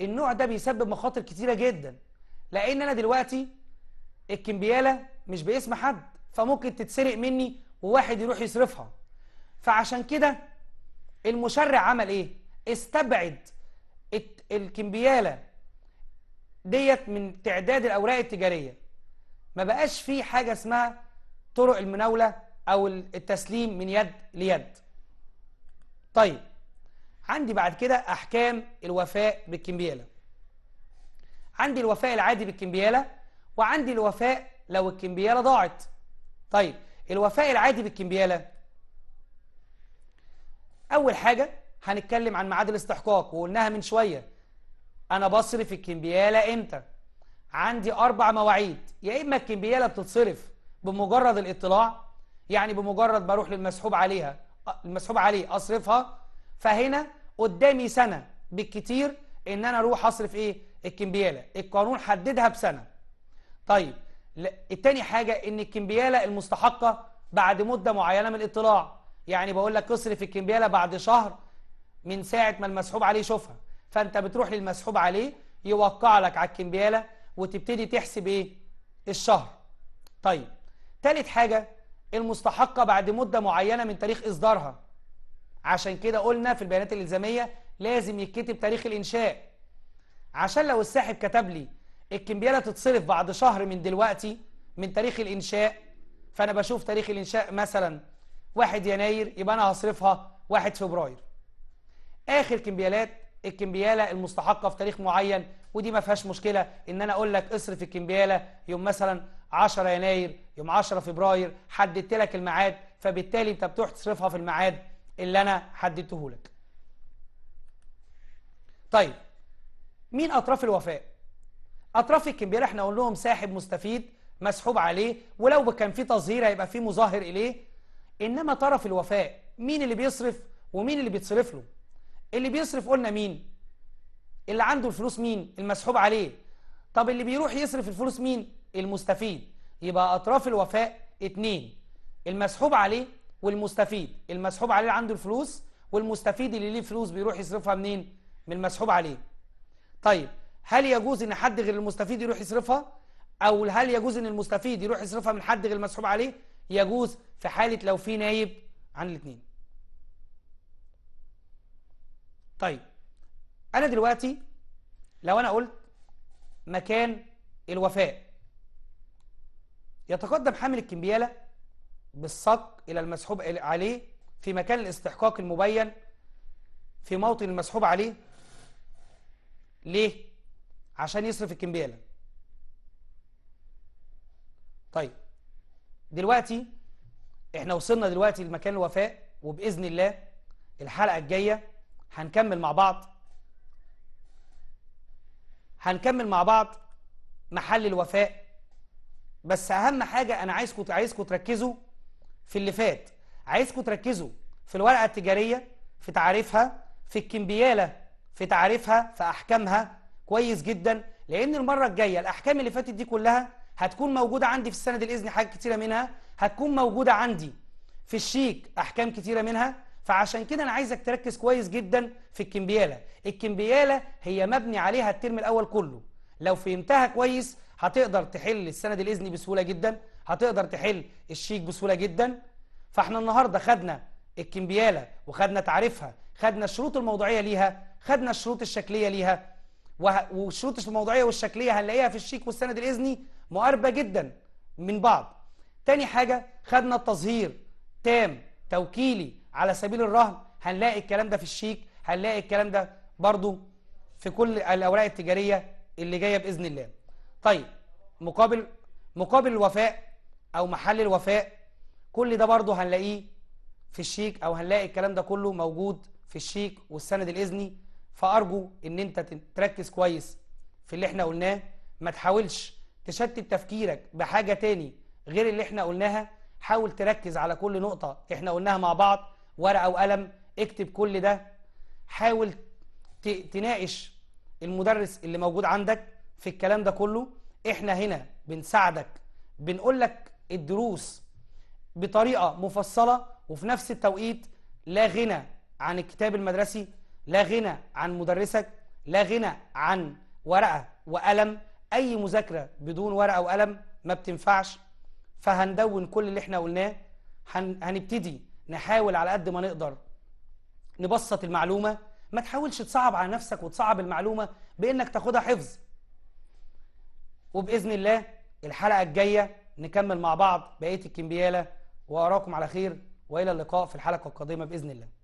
النوع ده بيسبب مخاطر كتيرة جدا لأن أنا دلوقتي الكمبيالة مش باسم حد فممكن تتسرق مني وواحد يروح يصرفها فعشان كده المشرع عمل ايه استبعد الكمبيالة ديت من تعداد الأوراق التجارية ما بقاش في حاجة اسمها طرق المناولة أو التسليم من يد ليد طيب عندي بعد كده أحكام الوفاء بالكمبيالة عندي الوفاء العادي بالكمبيالة وعندي الوفاء لو الكمبيالة ضاعت طيب الوفاء العادي بالكمبيالة أول حاجة هنتكلم عن ميعاد الاستحقاق وقلناها من شوية أنا بصرف الكمبيالة إمتى عندي أربع مواعيد يا إما الكمبيالة بتتصرف بمجرد الاطلاع يعني بمجرد بروح للمسحوب عليها المسحوب عليه اصرفها فهنا قدامي سنه بالكتير ان انا اروح اصرف ايه الكمبياله القانون حددها بسنه طيب التاني حاجه ان الكمبياله المستحقه بعد مده معينه من الاطلاع يعني بقول لك اصرف الكمبياله بعد شهر من ساعه ما المسحوب عليه شوفها فانت بتروح للمسحوب عليه يوقع لك على الكمبياله وتبتدي تحسب ايه الشهر طيب تالت حاجه المستحقة بعد مدة معينة من تاريخ إصدارها عشان كده قلنا في البيانات الإلزامية لازم يتكتب تاريخ الإنشاء عشان لو الساحب كتب لي الكمبيالة تتصرف بعد شهر من دلوقتي من تاريخ الإنشاء فأنا بشوف تاريخ الإنشاء مثلا 1 يناير يبقى أنا هصرفها 1 فبراير آخر كمبيالات الكمبيالة المستحقة في تاريخ معين ودي ما فيهاش مشكلة إن أنا أقول لك اصرف الكمبيالة يوم مثلا 10 يناير يوم 10 فبراير حددت لك الميعاد فبالتالي انت بتروح تصرفها في الميعاد اللي انا حددته لك طيب مين اطراف الوفاء اطراف الكمبير احنا قلنا لهم ساحب مستفيد مسحوب عليه ولو كان في تظهير هيبقى في مظاهر اليه انما طرف الوفاء مين اللي بيصرف ومين اللي بيتصرف له اللي بيصرف قلنا مين اللي عنده الفلوس مين المسحوب عليه طب اللي بيروح يصرف الفلوس مين المستفيد يبقى أطراف الوفاء اتنين المسحوب عليه والمستفيد المسحوب عليه اللي عنده الفلوس والمستفيد اللي ليه فلوس بيروح يصرفها منين من المسحوب عليه طيب هل يجوز ان حد غير المستفيد يروح يصرفها او هل يجوز ان المستفيد يروح يصرفها من حد غير المسحوب عليه يجوز في حاله لو في نايب عن الاثنين طيب انا دلوقتي لو انا قلت مكان الوفاء يتقدم حامل الكمبيالة بالصك إلى المسحوب عليه في مكان الاستحقاق المبين في موطن المسحوب عليه ليه؟ عشان يصرف الكمبيالة طيب دلوقتي احنا وصلنا دلوقتي لمكان الوفاء وبإذن الله الحلقة الجاية هنكمل مع بعض هنكمل مع بعض محل الوفاء بس اهم حاجه انا عايزكم عايزكم تركزوا في اللي فات عايزكم تركزوا في الورقه التجاريه في تعريفها في الكمبياله في تعريفها في احكامها كويس جدا لان المره الجايه الاحكام اللي فاتت دي كلها هتكون موجوده عندي في السند الاذني حاجات كتيره منها هتكون موجوده عندي في الشيك احكام كتيره منها فعشان كده انا عايزك تركز كويس جدا في الكمبياله الكمبياله هي مبني عليها الترم الاول كله لو فهمتها كويس هتقدر تحل السند الاذني بسهوله جدا هتقدر تحل الشيك بسهوله جدا فاحنا النهارده خدنا الكمبياله وخدنا تعريفها خدنا الشروط الموضوعيه ليها خدنا الشروط الشكليه ليها والشروط الموضوعيه والشكليه هنلاقيها في الشيك والسند الاذني مقاربه جدا من بعض تاني حاجه خدنا التظهير تام توكيلي على سبيل الرهن هنلاقي الكلام ده في الشيك هنلاقي الكلام ده برضو في كل الاوراق التجاريه اللي جايه باذن الله طيب مقابل مقابل الوفاء أو محل الوفاء كل ده برضه هنلاقيه في الشيك أو هنلاقي الكلام ده كله موجود في الشيك والسند الإذني فأرجو إن أنت تركز كويس في اللي إحنا قلناه ما تحاولش تشتت تفكيرك بحاجة تاني غير اللي إحنا قلناها حاول تركز على كل نقطة إحنا قلناها مع بعض ورقة وقلم اكتب كل ده حاول تناقش المدرس اللي موجود عندك في الكلام ده كله احنا هنا بنساعدك بنقول لك الدروس بطريقة مفصلة وفي نفس التوقيت لا غنى عن الكتاب المدرسي لا غنى عن مدرسك لا غنى عن ورقة وقلم أي مذاكرة بدون ورقة وقلم ما بتنفعش فهندون كل اللي احنا قلناه هنبتدي نحاول على قد ما نقدر نبسط المعلومة ما تحاولش تصعب على نفسك وتصعب المعلومة بإنك تاخدها حفظ وبإذن الله الحلقة الجاية نكمل مع بعض بقية الكمبيالة وأراكم على خير وإلى اللقاء في الحلقة القادمة بإذن الله